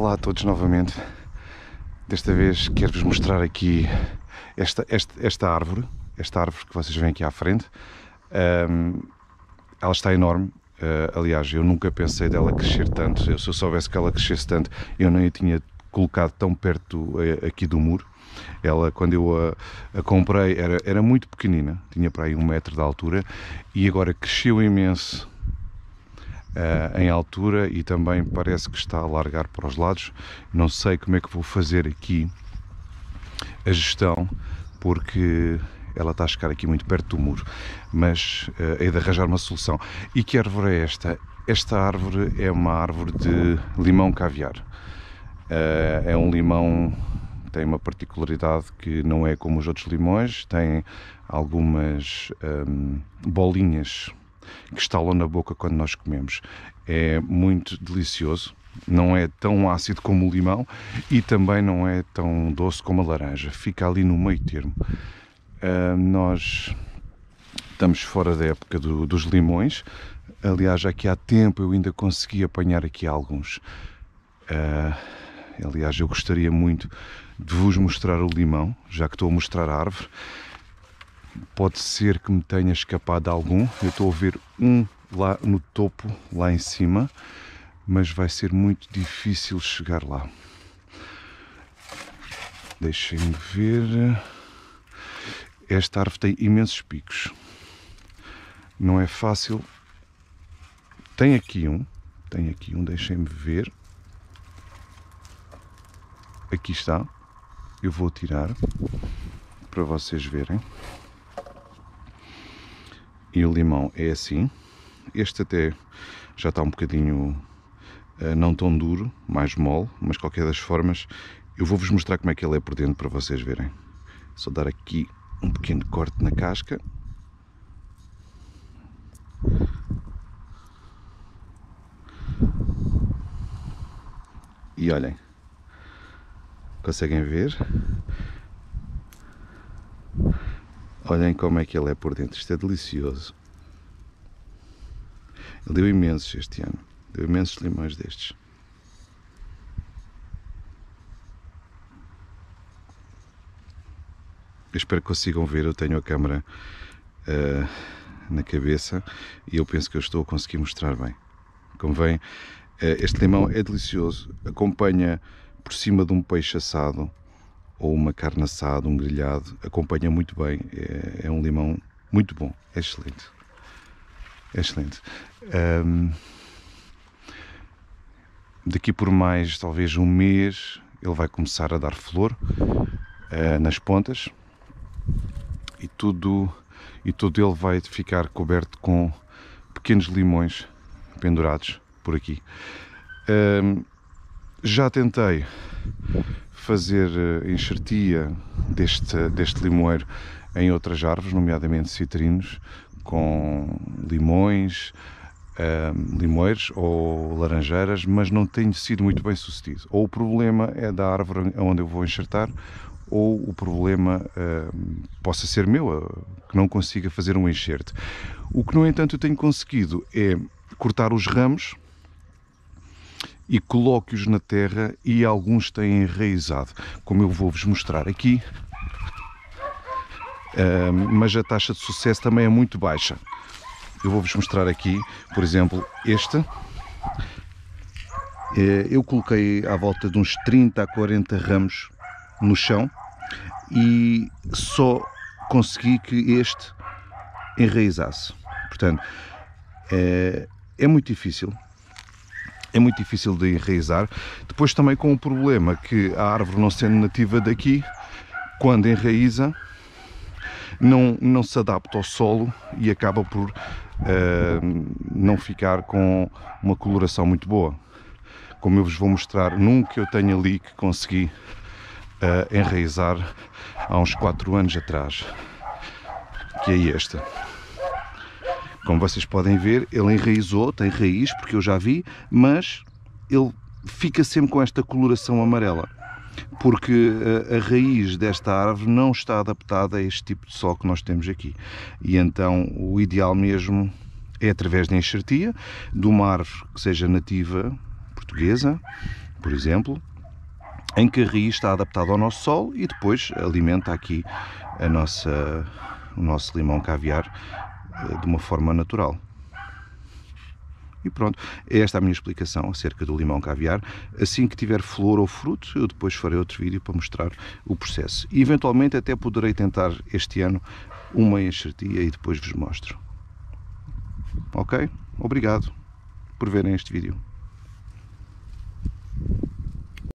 Olá a todos novamente. Desta vez quero-vos mostrar aqui esta, esta, esta árvore, esta árvore que vocês veem aqui à frente. Um, ela está enorme. Uh, aliás, eu nunca pensei dela crescer tanto. Eu, se eu soubesse que ela crescesse tanto, eu não a tinha colocado tão perto uh, aqui do muro. Ela, quando eu a, a, comprei, era, era muito pequenina, tinha para aí um metro de altura e agora cresceu imenso eh, em altura e também parece que está a largar para os lados. Não sei como é que vou fazer aqui a gestão, porque ela está a chegar aqui muito perto do muro, mas uh, hei de arranjar uma solução. E que árvore é esta? Esta árvore é uma árvore de limão caviar. Uh, é um limão tem uma particularidade que não é como os outros limões, tem algumas um, bolinhas que estalam na boca quando nós comemos. É muito delicioso, não é tão ácido como o limão e também não é tão doce como a laranja. Fica ali no meio termo. Uh, nós estamos fora da época do, dos limões. Aliás, aqui há tempo eu ainda consegui apanhar aqui alguns. Uh, aliás, eu gostaria muito de vos mostrar o limão, já que estou a mostrar a árvore. Pode ser que me tenha escapado algum. Eu estou a ver um lá no topo, lá em cima, mas vai ser muito difícil chegar lá. Deixem-me ver. Esta árvore tem imensos picos. Não é fácil. Tem aqui um. Tem aqui um, deixem-me ver. Aqui está. Eu vou tirar para vocês verem e o limão é assim. Este até já está um bocadinho uh, não tão duro, mais mole, mas qualquer das formas eu vou-vos mostrar como é que ele é por dentro para vocês verem. Só dar aqui um pequeno corte na casca. E olhem, conseguem ver? Olhem como é que ele é por dentro, isto é delicioso. Ele deu imensos este ano, deu imensos limões destes. Eu espero que consigam ver, eu tenho a câmera uh, ah, na cabeça e eu penso que eu estou a conseguir mostrar bem. Convém, uh, ah, este limão é delicioso, acompanha por cima de um peixe assado, ou uma carne assada, um grelhado, acompanha muito bem. É, é um limão muito bom, é excelente. É excelente. Um, daqui por mais, talvez um mês, ele vai começar a dar flor uh, nas pontas e tudo e todo ele vai ficar coberto com pequenos limões pendurados por aqui. Um, já tentei fazer eh, enxertia deste, deste limoeiro em outras árvores, nomeadamente citrinos, com limões, um, eh, limoeiros ou laranjeiras, mas não tenho sido muito bem sucedido. Ou o problema é da árvore onde eu vou enxertar, ou o problema eh, possa ser meu, que não consiga fazer um enxerto. O que, no entanto, eu tenho conseguido é cortar os ramos e coloque-os na terra e alguns têm enraizado, como eu vou-vos mostrar aqui. Ah, mas a taxa de sucesso também é muito baixa. Eu vou-vos mostrar aqui, por exemplo, este. Eh, eu coloquei à volta de uns 30 a 40 ramos no chão e só consegui que este enraizasse. Portanto, é, é muito difícil, é muito difícil de enraizar. Depois também com o problema que a árvore não sendo nativa daqui, quando enraiza, não, não se adapta ao solo e acaba por uh, não ficar com uma coloração muito boa. Como eu vos vou mostrar num que eu tenho ali que consegui uh, enraizar há uns 4 anos atrás, que é esta. Como vocês podem ver, ele enraizou, tem raiz, porque eu já vi, mas ele fica sempre com esta coloração amarela porque a, eh, a, raiz desta árvore não está adaptada a este tipo de sol que nós temos aqui. E então o ideal mesmo é através da enxertia, de uma árvore que seja nativa portuguesa, por exemplo, em que a raiz está adaptada ao nosso sol e depois alimenta aqui a nossa, o nosso limão caviar eh, de uma forma natural. E pronto, é esta é a minha explicação acerca do limão caviar. Assim que tiver flor ou fruto, eu depois farei outro vídeo para mostrar o processo. E eventualmente até poderei tentar este ano uma enxertia e depois vos mostro. Ok? Obrigado por verem este vídeo.